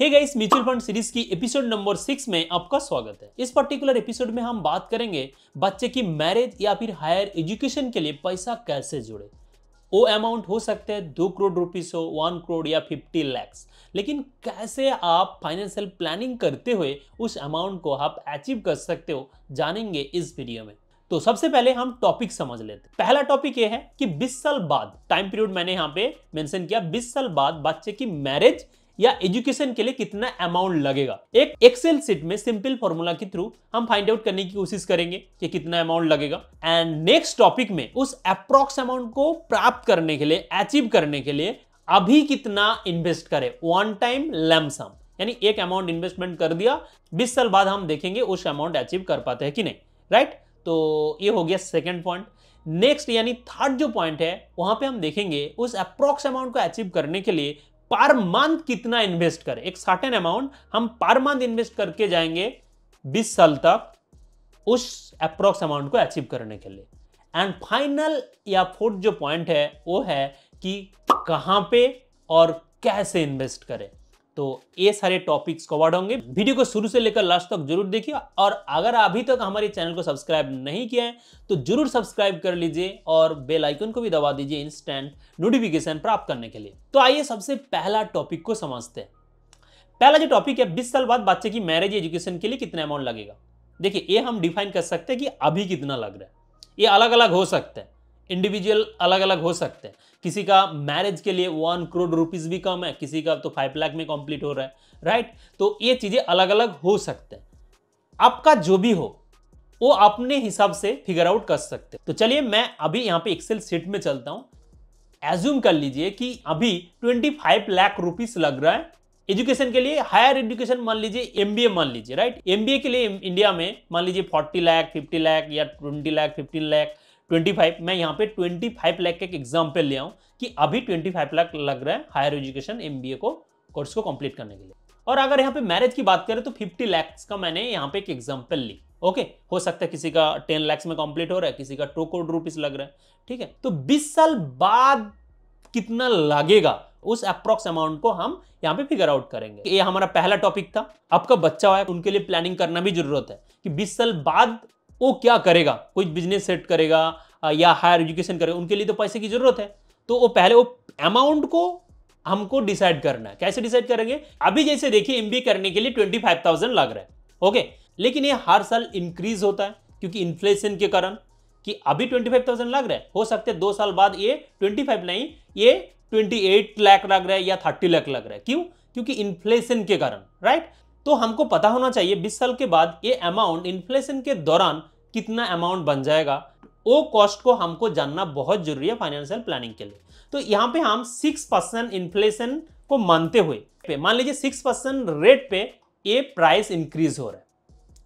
हे guys mutual fund series की episode number six में आपका स्वागत है इस पर्टिकुलर एपिसोड में हम बात करेंगे बच्चे की मैरिज या फिर हायर एजुकेशन के लिए पैसा कैसे जुड़े वो अमाउंट हो सकते हैं दो करोड़ रुपीस हो वन करोड़ या फिफ्टी लैक्स लेकिन कैसे आप फाइनेंशियल प्लानिंग करते हुए उस अमाउंट को आप अचीव कर सकते हो जानेंगे इस वीडियो में तो सबसे पहले हम टॉपिक समझ लेते हैं पहला टॉपिक ये है कि 20 साल बाद टाइम पीरियड मैंने यहाँ पे मेंशन किया 20 साल बाद बच्चे की मैरिज या एजुकेशन के लिए कितना अमाउंट लगेगा एक एक्सेल सीट में सिंपल फॉर्मूला के थ्रू हम फाइंड आउट करने की कोशिश करेंगे कि कितना अमाउंट लगेगा एंड नेक्स्ट टॉपिक में उस अप्रोक्स अमाउंट को प्राप्त करने के लिए अचीव करने के लिए अभी कितना इन्वेस्ट करें वन टाइम लमसम यानी एक अमाउंट इन्वेस्टमेंट कर दिया बीस साल बाद हम देखेंगे उस अमाउंट अचीव कर पाते हैं कि नहीं राइट right? तो ये हो गया सेकेंड पॉइंट नेक्स्ट यानी थर्ड जो पॉइंट है वहां पे हम देखेंगे उस अप्रोक्स अमाउंट को अचीव करने के लिए पर मंथ कितना इन्वेस्ट करें एक सर्टेन अमाउंट हम पर मंथ इन्वेस्ट करके जाएंगे 20 साल तक उस अप्रोक्स अमाउंट को अचीव करने के लिए एंड फाइनल या फोर्थ जो पॉइंट है वो है कि कहां पे और कैसे इन्वेस्ट करें तो ये सारे टॉपिक्स कवर्ड होंगे वीडियो को शुरू से लेकर लास्ट तक जरूर देखिए और अगर अभी तक हमारे चैनल को सब्सक्राइब नहीं किया है तो जरूर सब्सक्राइब कर लीजिए और बेल आइकन को भी दबा दीजिए इंस्टेंट नोटिफिकेशन प्राप्त करने के लिए तो आइए सबसे पहला टॉपिक को समझते हैं पहला जो टॉपिक है बीस साल बाद बच्चे की मैरिज एजुकेशन के लिए कितना अमाउंट लगेगा देखिए ये हम डिफाइन कर सकते हैं कि अभी कितना लग रहा है ये अलग अलग हो सकता है इंडिविजुअल अलग अलग हो सकते हैं किसी का मैरिज के लिए वन करोड़ रुपीज़ भी कम है किसी का तो फाइव लाख में कंप्लीट हो रहा है राइट तो ये चीज़ें अलग अलग हो सकते हैं आपका जो भी हो वो अपने हिसाब से फिगर आउट कर सकते हैं तो चलिए मैं अभी यहाँ पे एक्सेल सीट में चलता हूँ एज्यूम कर लीजिए कि अभी ट्वेंटी फाइव लाख रुपीज लग रहा है एजुकेशन के लिए हायर एजुकेशन मान लीजिए एमबीए मान लीजिए राइट एमबीए के लिए इंडिया में मान लीजिए फोर्टी लाख फिफ्टी लाख या ट्वेंटी लाख फिफ्टीन लाख 25 मैं यहाँ पे 25 लैख का एक एग्जाम्पल ले आऊँ कि अभी 25 लाख लग रहा है हायर एजुकेशन एम को कोर्स को कंप्लीट करने के लिए और अगर यहाँ पे मैरिज की बात करें तो 50 लैक्स का मैंने यहाँ पे एक एग्जाम्पल ली ओके हो सकता है किसी का 10 लैक्स में कंप्लीट हो रहा है किसी का टू करोड़ रुपीज लग रहा है ठीक है तो बीस साल बाद कितना लगेगा उस अप्रोक्स अमाउंट को हम यहाँ पे फिगर आउट करेंगे ये हमारा पहला टॉपिक था आपका बच्चा है उनके लिए प्लानिंग करना भी जरूरत है कि 20 साल बाद वो क्या करेगा कोई बिजनेस सेट करेगा या हायर एजुकेशन करेगा उनके लिए तो पैसे की जरूरत है तो वो पहले वो अमाउंट को हमको डिसाइड करना है कैसे डिसाइड करेंगे अभी जैसे देखिए एम करने के लिए ट्वेंटी फाइव थाउजेंड लग रहा है ओके लेकिन ये हर साल इंक्रीज होता है क्योंकि इन्फ्लेशन के कारण कि अभी ट्वेंटी फाइव थाउजेंड लग रहा है हो सकते हैं दो साल बाद ये ट्वेंटी फाइव नहीं ये ट्वेंटी एट लाख लग रहा है या थर्टी लाख लग रहा है क्यों क्योंकि इन्फ्लेशन के कारण राइट तो हमको पता होना चाहिए 20 साल के बाद ये अमाउंट इन्फ्लेशन के दौरान कितना अमाउंट बन जाएगा वो कॉस्ट को हमको जानना बहुत जरूरी है फाइनेंशियल प्लानिंग के लिए तो यहाँ पे हम सिक्स परसेंट इन्फ्लेशन को मानते हुए पे मान लीजिए सिक्स परसेंट रेट पे ये प्राइस इंक्रीज हो रहा है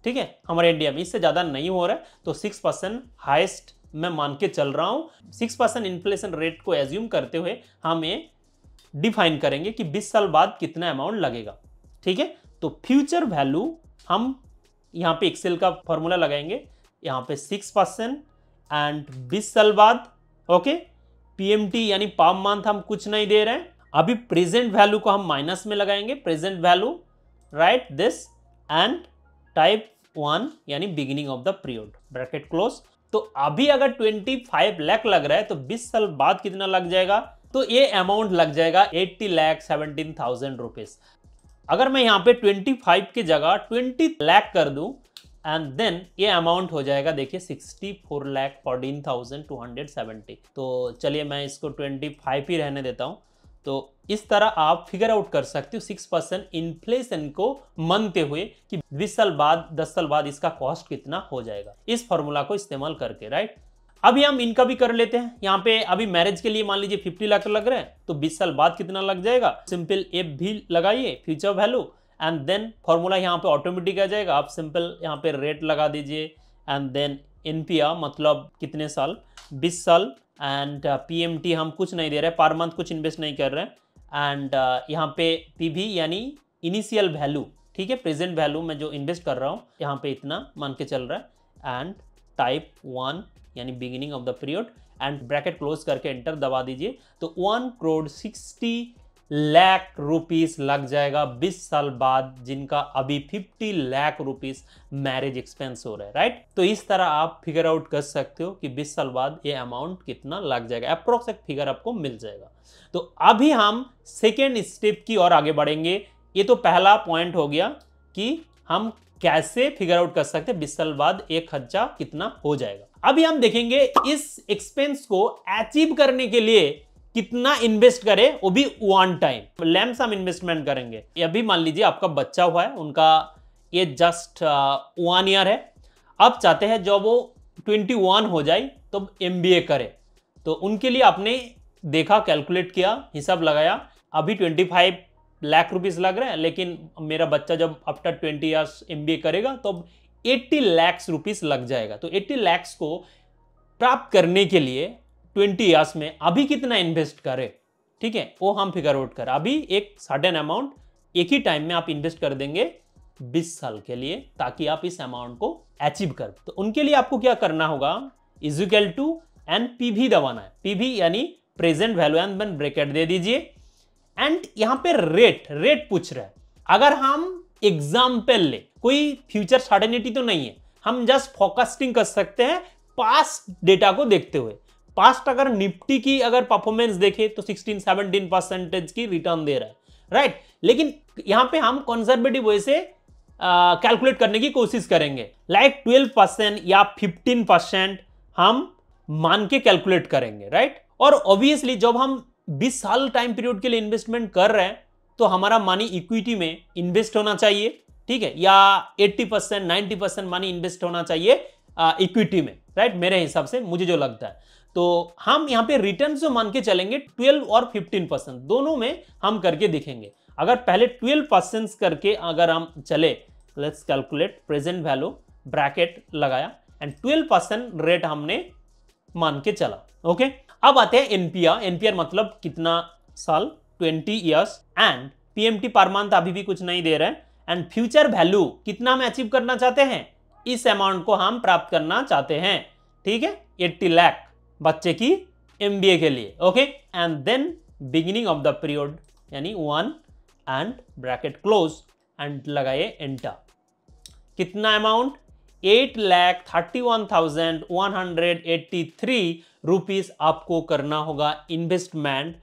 ठीक है हमारे इंडिया में इससे ज़्यादा नहीं हो रहा है तो सिक्स परसेंट हाइस्ट मैं मान के चल रहा हूँ सिक्स परसेंट इन्फ्लेशन रेट को एज्यूम करते हुए हम ये डिफाइन करेंगे कि बीस साल बाद कितना अमाउंट लगेगा ठीक है तो फ्यूचर वैल्यू हम यहाँ पे एक्सेल का फॉर्मूला लगाएंगे यहाँ पे सिक्स परसेंट एंड बीस साल बाद ओके पीएमटी यानी पाम मंथ हम कुछ नहीं दे रहे हैं अभी प्रेजेंट वैल्यू को हम माइनस में लगाएंगे present value right this and type one यानी beginning of the period bracket close तो अभी अगर 25 लाख लग रहा है तो 20 साल बाद कितना लग जाएगा तो ये अमाउंट लग जाएगा 80 लाख 17,000 रुपीस अगर मैं यहाँ पे 25 की जगह 20 लाख कर दूँ एंड देन ये अमाउंट हो जाएगा देखिए 64 lakh fourteen thousand two hundred seventy तो चलिए मैं इसको 25 ही रहने देता हूँ तो इस तरह आप फिगर आउट कर सकते हो सिक्स परसेंट इन्फ्लेशन को मानते हुए कि बीस साल बाद दस साल बाद इसका कॉस्ट कितना हो जाएगा इस फॉर्मूला को इस्तेमाल करके राइट अभी हम इनका भी कर लेते हैं यहाँ पे अभी मैरिज के लिए मान लीजिए फिफ्टी लाख लग रहे हैं तो बीस साल बाद कितना लग जाएगा सिंपल एप भी लगाइए future value and then formula यहाँ पे ऑटोमेटिक आ जाएगा आप सिंपल यहाँ पे रेट लगा दीजिए एंड देन एन मतलब कितने साल बीस साल एंड पी uh, हम कुछ नहीं दे रहे पर मंथ कुछ इन्वेस्ट नहीं कर रहे हैं एंड uh, यहाँ पे पी यानी इनिशियल वैल्यू ठीक है प्रेजेंट वैल्यू में जो इन्वेस्ट कर रहा हूँ यहाँ पे इतना मान के चल रहा है एंड टाइप वन यानी beginning of the period and bracket close करके एंटर दबा दीजिए तो one crore sixty lakh rupees लग जाएगा 20 साल बाद जिनका अभी 50 लाख रुपीस मैरिज एक्सपेंस हो रहा है राइट तो इस तरह आप फिगर आउट कर सकते हो कि 20 साल बाद ये अमाउंट कितना लग जाएगा अप्रोक्स एक फिगर आपको मिल जाएगा तो अभी हम सेकेंड स्टेप की ओर आगे बढ़ेंगे ये तो पहला पॉइंट हो गया कि हम कैसे फिगर आउट कर सकते हैं बीस साल बाद एक खर्चा कितना हो जाएगा अभी हम देखेंगे इस एक्सपेंस को अचीव करने के लिए कितना इन्वेस्ट करें वो भी वन टाइम लैम्प इन्वेस्टमेंट करेंगे अभी मान लीजिए आपका बच्चा हुआ है उनका ये जस्ट वन ईयर है अब चाहते हैं जब वो ट्वेंटी वन हो जाए तो एम बी ए करे तो उनके लिए आपने देखा कैलकुलेट किया हिसाब लगाया अभी ट्वेंटी फाइव लाख रुपीज लग रहे हैं लेकिन मेरा बच्चा जब after twenty years M B A करेगा तो 80 लैक्स रुपीस लग जाएगा तो 80 लैक्स को प्राप्त करने के लिए 20 ईयर्स में अभी कितना इन्वेस्ट करें ठीक है वो हम फिगर आउट कर अभी एक सडन अमाउंट एक ही टाइम में आप इन्वेस्ट कर देंगे 20 साल के लिए ताकि आप इस अमाउंट को अचीव कर तो उनके लिए आपको क्या करना होगा इजिकल टू एंड भी दबाना है पीवी यानी प्रेजेंट वैल्यू एंड ब्रेकेट दे दीजिए एंड यहां पे रेट रेट पूछ रहा है अगर हम एग्जाम्पल ले कोई फ्यूचर सर्टेनिटी तो नहीं है हम जस्ट फोकस्टिंग कर सकते हैं पास डेटा को देखते हुए पास्ट अगर निफ्टी की अगर परफॉर्मेंस देखे तो 16 17 परसेंटेज की रिटर्न दे रहा है राइट right? लेकिन यहां पे हम कंजर्वेटिव वे से कैलकुलेट करने की कोशिश करेंगे लाइक ट्वेल्व परसेंट या फिफ्टीन परसेंट हम मान के कैलकुलेट करेंगे राइट right? और ऑब्वियसली जब हम 20 साल टाइम पीरियड के लिए इन्वेस्टमेंट कर रहे हैं तो हमारा मनी इक्विटी में इन्वेस्ट होना चाहिए ठीक है या 80 percent ninety percent money invest होना चाहिए इक्विटी में राइट मेरे हिसाब से मुझे जो लगता है तो हम यहाँ पे रिटर्न जो मान के चलेंगे 12 और 15 परसेंट दोनों में हम करके देखेंगे अगर पहले 12 परसेंट करके अगर हम चले let's calculate present value bracket लगाया एंड ट्वेल्व परसेंट रेट हमने मान के चला ओके अब आते हैं एनपीआर एनपीआर मतलब कितना साल 20 years and PMT per month अभी भी कुछ नहीं दे रहे हैं एंड फ्यूचर वैल्यू कितना में अचीव करना चाहते हैं इस अमाउंट को हम प्राप्त करना चाहते हैं ठीक है एट्टी लैख बच्चे की एम के लिए okay and then beginning of the period यानी one and bracket close and लगाइए एंटर कितना amount eight lakh thirty one thousand one hundred eighty three rupees आपको करना होगा इन्वेस्टमेंट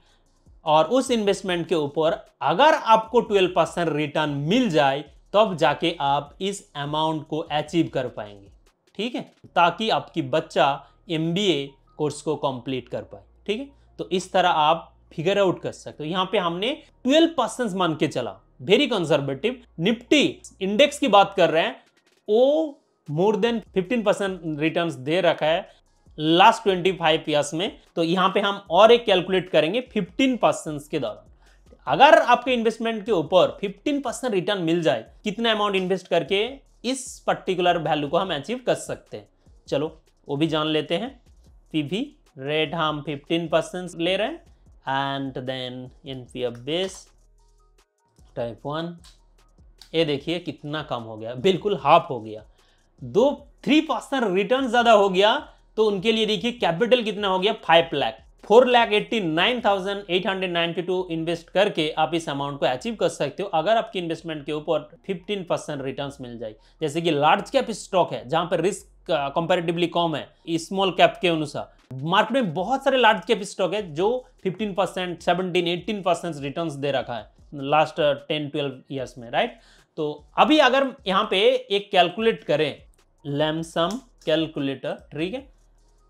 और उस इन्वेस्टमेंट के ऊपर अगर आपको 12 परसेंट रिटर्न मिल जाए तब जाके आप इस अमाउंट को अचीव कर पाएंगे ठीक है ताकि आपकी बच्चा एम कोर्स को कंप्लीट कर पाए ठीक है तो इस तरह आप फिगर आउट कर सकते हो यहाँ पे हमने 12 परसेंट मान के चला वेरी कंजर्वेटिव निफ्टी इंडेक्स की बात कर रहे हैं वो more than fifteen percent return दे रखा है लास्ट ट्वेंटी फाइव ईयर्स में तो यहाँ पे हम और एक कैलकुलेट करेंगे फिफ्टीन परसेंट के दौरान अगर आपके इन्वेस्टमेंट के ऊपर 15 परसेंट रिटर्न मिल जाए कितना अमाउंट इन्वेस्ट करके इस पर्टिकुलर वैल्यू को हम अचीव कर सकते हैं चलो वो भी जान लेते हैं पीवी रेट हम 15 परसेंट ले रहे हैं and then N P F base type one ये देखिए कितना कम हो गया बिल्कुल हाफ हो गया दो थ्री परसेंट रिटर्न ज़्यादा हो गया तो उनके लिए देखिए कैपिटल कितना हो गया five lakh four lakh eighty nine thousand eight hundred ninety two invest करके आप इस अमाउंट को अचीव कर सकते हो अगर आपकी इन्वेस्टमेंट के ऊपर फिफ्टीन परसेंट रिटर्न मिल जाए जैसे कि लार्ज कैप स्टॉक है जहां पर रिस्क कंपेरेटिवली uh, कम है स्मॉल कैप के अनुसार मार्केट में बहुत सारे लार्ज कैप स्टॉक है जो fifteen percent seventeen eighteen percent return दे रखा है लास्ट टेन ट्वेल्व ईयर्स में राइट तो अभी अगर यहाँ पे एक कैलकुलेट करें लैमसम कैलकुलेटर ठीक है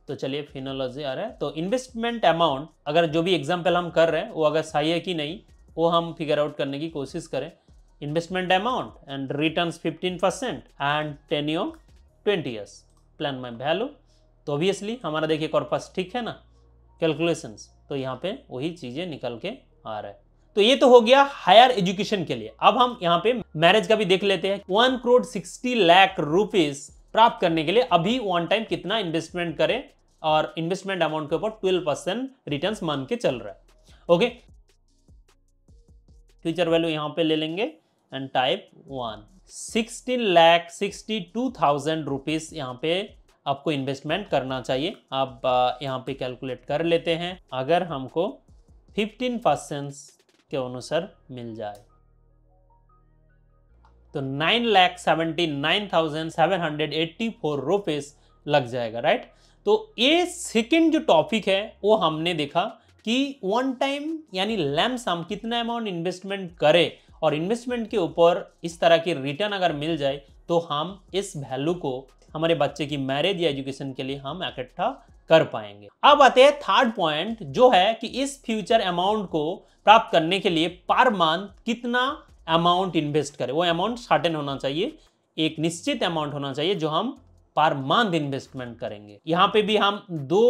तो चलिए फिनोलॉजी आ रहा है तो इन्वेस्टमेंट अमाउंट अगर जो भी एग्जाम्पल हम कर रहे हैं वो अगर सही है कि नहीं वो हम फिगर आउट करने की कोशिश करें investment amount and return fifteen percent and ten year twenty years plan my value तो ऑब्वियसली हमारा देखिए कॉर्पस ठीक है ना कैलकुलेशंस तो यहाँ पे वही चीज़ें निकल के आ रहा है तो ये तो हो गया हायर एजुकेशन के लिए अब हम यहाँ पे मैरिज का भी देख लेते हैं one crore sixty lakh rupees प्राप्त करने के लिए अभी वन टाइम कितना इन्वेस्टमेंट करें और इन्वेस्टमेंट अमाउंट के ऊपर ट्वेल्व परसेंट रिटर्न मान के चल रहा है ओके फ्यूचर वैल्यू यहां पे ले लेंगे and type one sixteen lakh sixty two thousand rupees यहाँ पे आपको इन्वेस्टमेंट करना चाहिए आप यहाँ पे कैलकुलेट कर लेते हैं अगर हमको फिफ्टीन परसेंट के अनुसार मिल जाए तो nine lakh seventy nine thousand seven hundred eighty four rupees लग जाएगा राइट तो ये सेकेंड जो टॉपिक है वो हमने देखा कि वन टाइम यानी लैम्स हम कितना अमाउंट इन्वेस्टमेंट करें और इन्वेस्टमेंट के ऊपर इस तरह के रिटर्न अगर मिल जाए तो हम इस वैल्यू को हमारे बच्चे की मैरिज या एजुकेशन के लिए हम इकट्ठा कर पाएंगे अब आते हैं थर्ड पॉइंट जो है कि इस फ्यूचर अमाउंट को प्राप्त करने के लिए पर मंथ कितना अमाउंट इन्वेस्ट करें वो अमाउंट सर्टेन होना चाहिए एक निश्चित अमाउंट होना चाहिए जो हम पर मंथ इन्वेस्टमेंट करेंगे यहाँ पे भी हम दो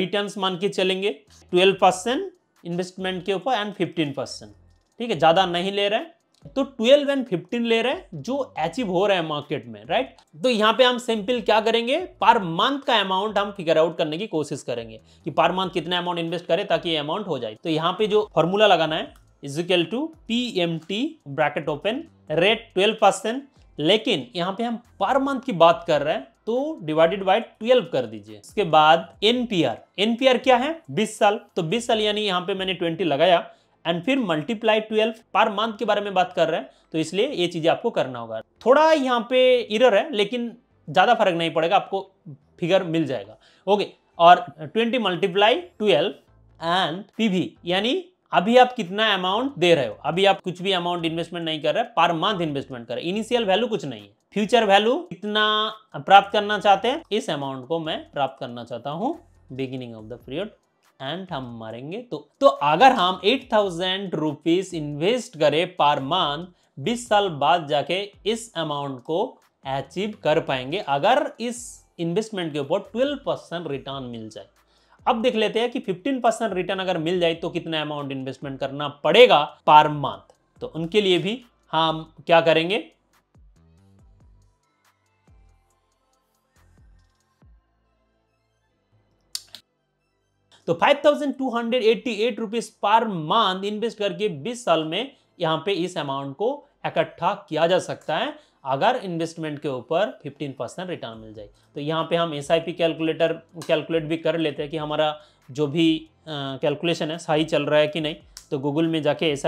रिटर्न मान के चलेंगे ट्वेल्व परसेंट इन्वेस्टमेंट के ऊपर एंड फिफ्टीन परसेंट ठीक है ज़्यादा नहीं ले रहे हैं तो 12 एंड 15 ले रहे हैं जो अचीव हो रहा है मार्केट में राइट तो यहाँ पे हम सिंपल क्या करेंगे पर मंथ का अमाउंट हम फिगर आउट करने की कोशिश करेंगे कि पर मंथ कितना अमाउंट इन्वेस्ट करें ताकि ये अमाउंट हो जाए तो यहाँ पे जो फॉर्मूला लगाना है is equal to P M T bracket open rate twelve percent लेकिन यहाँ पे हम पर मंथ की बात कर रहे हैं तो डिवाइडेड बाय 12 कर दीजिए इसके बाद एनपीआर एनपीआर क्या है 20 साल तो 20 साल यानी यहाँ पे मैंने 20 लगाया एंड फिर मल्टीप्लाई 12 पर मंथ के बारे में बात कर रहे हैं तो इसलिए ये चीजें आपको करना होगा थोड़ा यहाँ पे इरर है लेकिन ज्यादा फर्क नहीं पड़ेगा आपको फिगर मिल जाएगा ओके और twenty multiply twelve and PV यानी अभी आप कितना अमाउंट दे रहे हो अभी आप कुछ भी अमाउंट इन्वेस्टमेंट नहीं कर रहे पर मंथ इन्वेस्टमेंट कर रहे इनिशियल वैल्यू कुछ नहीं है फ्यूचर वैल्यू कितना प्राप्त करना चाहते हैं इस अमाउंट को मैं प्राप्त करना चाहता हूँ beginning of the period and हम मारेंगे तो तो अगर हम एट थाउजेंड रुपीज इन्वेस्ट करें पर मंथ बीस साल बाद जाके इस अमाउंट को अचीव कर पाएंगे अगर इस इन्वेस्टमेंट के ऊपर ट्वेल्व परसेंट रिटर्न मिल जाए अब देख लेते हैं कि 15 परसेंट रिटर्न अगर मिल जाए तो कितना अमाउंट इन्वेस्टमेंट करना पड़ेगा पर मंथ तो उनके लिए भी हम क्या करेंगे तो 5,288 रुपीस पर मंथ इन्वेस्ट करके 20 साल में यहां पे इस अमाउंट को इकट्ठा किया जा सकता है अगर इन्वेस्टमेंट के ऊपर 15 परसेंट रिटर्न मिल जाए तो यहाँ पे हम एस कैलकुलेटर कैलकुलेट भी कर लेते हैं कि हमारा जो भी कैलकुलेशन है सही चल रहा है कि नहीं तो गूगल में जाके एस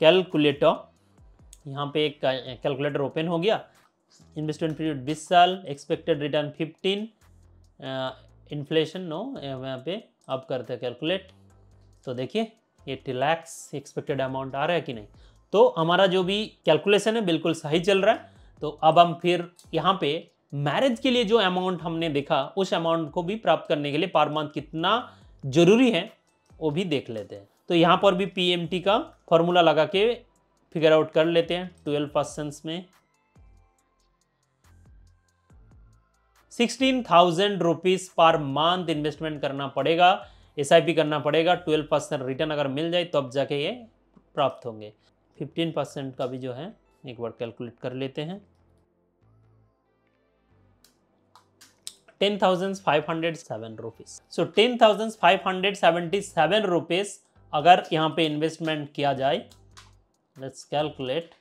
कैलकुलेटर यहाँ पे एक कैलकुलेटर ओपन हो गया इन्वेस्टमेंट पीरियड 20 साल एक्सपेक्टेड रिटर्न 15 इन्फ्लेशन नो यहाँ पे अब करते हैं कैलकुलेट तो देखिए एट्टी लैक्स एक्सपेक्टेड अमाउंट आ रहा है कि नहीं तो हमारा जो भी कैलकुलेशन है बिल्कुल सही चल रहा है तो अब हम फिर यहाँ पे मैरिज के लिए जो अमाउंट हमने देखा उस अमाउंट को भी प्राप्त करने के लिए पर मंथ कितना जरूरी है वो भी देख लेते हैं तो यहाँ पर भी पी का फॉर्मूला लगा के फिगर आउट कर लेते हैं ट्वेल्व परसेंट्स में sixteen thousand rupees per month investment करना पड़ेगा एस करना पड़ेगा ट्वेल्व परसेंट रिटर्न अगर मिल जाए तब तो जाके ये प्राप्त होंगे फिफ्टीन परसेंट का भी जो है एक बार कैलकुलेट कर लेते हैं ten thousand five hundred seven rupees so ten thousand five hundred seventy seven rupees अगर यहाँ पे इन्वेस्टमेंट किया जाए लेट्स कैलकुलेट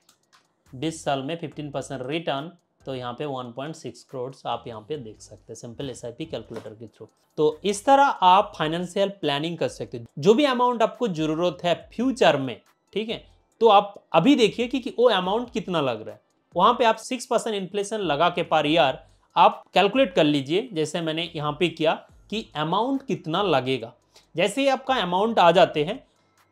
बीस साल में फिफ्टीन परसेंट रिटर्न तो यहाँ पे वन पॉइंट सिक्स करोड़ आप यहाँ पे देख सकते हैं सिंपल एस कैलकुलेटर के थ्रू तो इस तरह आप फाइनेंशियल प्लानिंग कर सकते हो जो भी अमाउंट आपको जरूरत है फ्यूचर में ठीक है तो आप अभी देखिए कि, कि वो अमाउंट कितना लग रहा है वहाँ पे आप सिक्स परसेंट इन्फ्लेशन लगा के पार ईयर आप कैलकुलेट कर लीजिए जैसे मैंने यहाँ पे किया कि अमाउंट कितना लगेगा जैसे ही आपका अमाउंट आ जाते हैं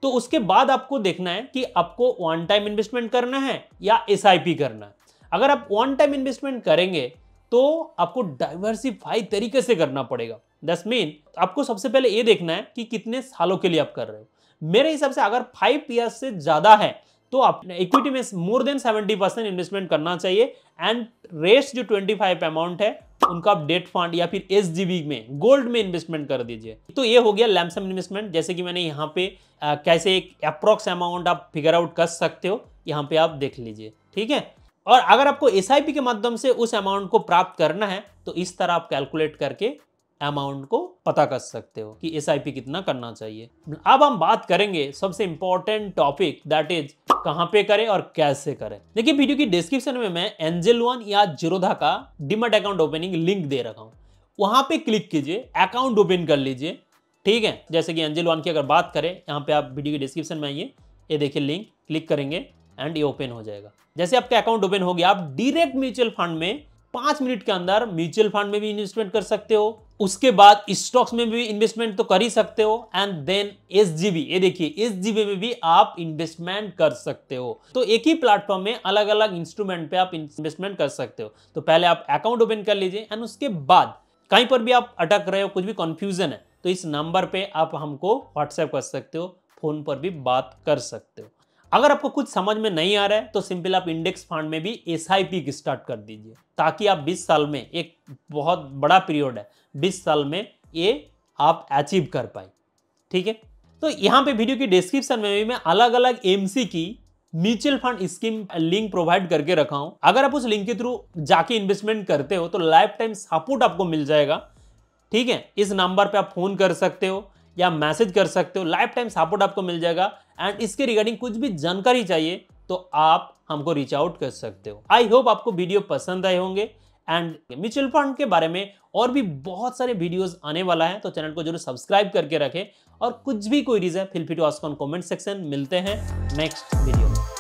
तो उसके बाद आपको देखना है कि आपको वन टाइम इन्वेस्टमेंट करना है या एस करना है अगर आप वन टाइम इन्वेस्टमेंट करेंगे तो आपको डाइवर्सिफाई तरीके से करना पड़ेगा दस मीन आपको सबसे पहले ये देखना है कि कितने सालों के लिए आप कर रहे हो मेरे हिसाब से अगर फाइव ईयर्स से ज़्यादा है तो अपने इक्विटी में more than seventy percent investment करना चाहिए एंड रेस्ट जो ट्वेंटी फाइव अमाउंट है उनका आप डेट फंड या फिर एस में गोल्ड में इन्वेस्टमेंट कर दीजिए तो ये हो गया लैमसम इन्वेस्टमेंट जैसे कि मैंने यहाँ पे आ, कैसे एक अप्रोक्स अमाउंट आप फिगर आउट कर सकते हो यहाँ पे आप देख लीजिए ठीक है और अगर आपको एस के माध्यम से उस अमाउंट को प्राप्त करना है तो इस तरह आप कैलकुलेट करके अमाउंट को पता कर सकते हो कि एस कितना करना चाहिए अब हम बात करेंगे सबसे इंपॉर्टेंट टॉपिक दैट इज कहाँ पे करें और कैसे करें देखिए वीडियो की डिस्क्रिप्शन में मैं एंजल वन या जीरोधा का डिमट अकाउंट ओपनिंग लिंक दे रखा हूँ वहां पे क्लिक कीजिए अकाउंट ओपन कर लीजिए ठीक है जैसे कि एंजल वन की अगर बात करें यहाँ पे आप वीडियो के डिस्क्रिप्शन में आइए ये देखिए लिंक क्लिक करेंगे एंड ये ओपन हो जाएगा जैसे आपका अकाउंट ओपन हो गया आप डिरेक्ट म्यूचुअल फंड में पांच मिनट के अंदर म्यूचुअल फंड में भी इन्वेस्टमेंट कर सकते हो उसके बाद स्टॉक्स में भी इन्वेस्टमेंट तो कर ही सकते हो एंड देन एस ये देखिए एस में भी आप इन्वेस्टमेंट कर सकते हो तो एक ही प्लेटफॉर्म में अलग अलग इंस्ट्रूमेंट पे आप इन्वेस्टमेंट कर सकते हो तो पहले आप अकाउंट ओपन कर लीजिए एंड उसके बाद कहीं पर भी आप अटक रहे हो कुछ भी कंफ्यूजन है तो इस नंबर पे आप हमको व्हाट्सएप कर सकते हो फोन पर भी बात कर सकते हो अगर आपको कुछ समझ में नहीं आ रहा है तो सिंपल आप इंडेक्स फंड में भी एस आई स्टार्ट कर दीजिए ताकि आप 20 साल में एक बहुत बड़ा पीरियड है 20 साल में ये आप अचीव कर पाए ठीक है तो यहाँ पे वीडियो की डिस्क्रिप्शन में भी मैं अलग अलग एमसी की mutual fund scheme link provide करके रखा हूं अगर आप उस लिंक के थ्रू जाके इन्वेस्टमेंट करते हो तो लाइफ टाइम सपोर्ट आपको मिल जाएगा ठीक है इस नंबर पर आप फोन कर सकते हो या मैसेज कर सकते हो लाइफ टाइम सपोर्ट आपको मिल जाएगा एंड इसके रिगार्डिंग कुछ भी जानकारी चाहिए तो आप हमको रीच आउट कर सकते हो आई होप आपको वीडियो पसंद आए होंगे एंड म्यूचुअल फंड के बारे में और भी बहुत सारे वीडियोस आने वाला है तो चैनल को जरूर सब्सक्राइब करके रखें और कुछ भी कोई रीज़ है feel to ask on comment section मिलते हैं नेक्स्ट वीडियो में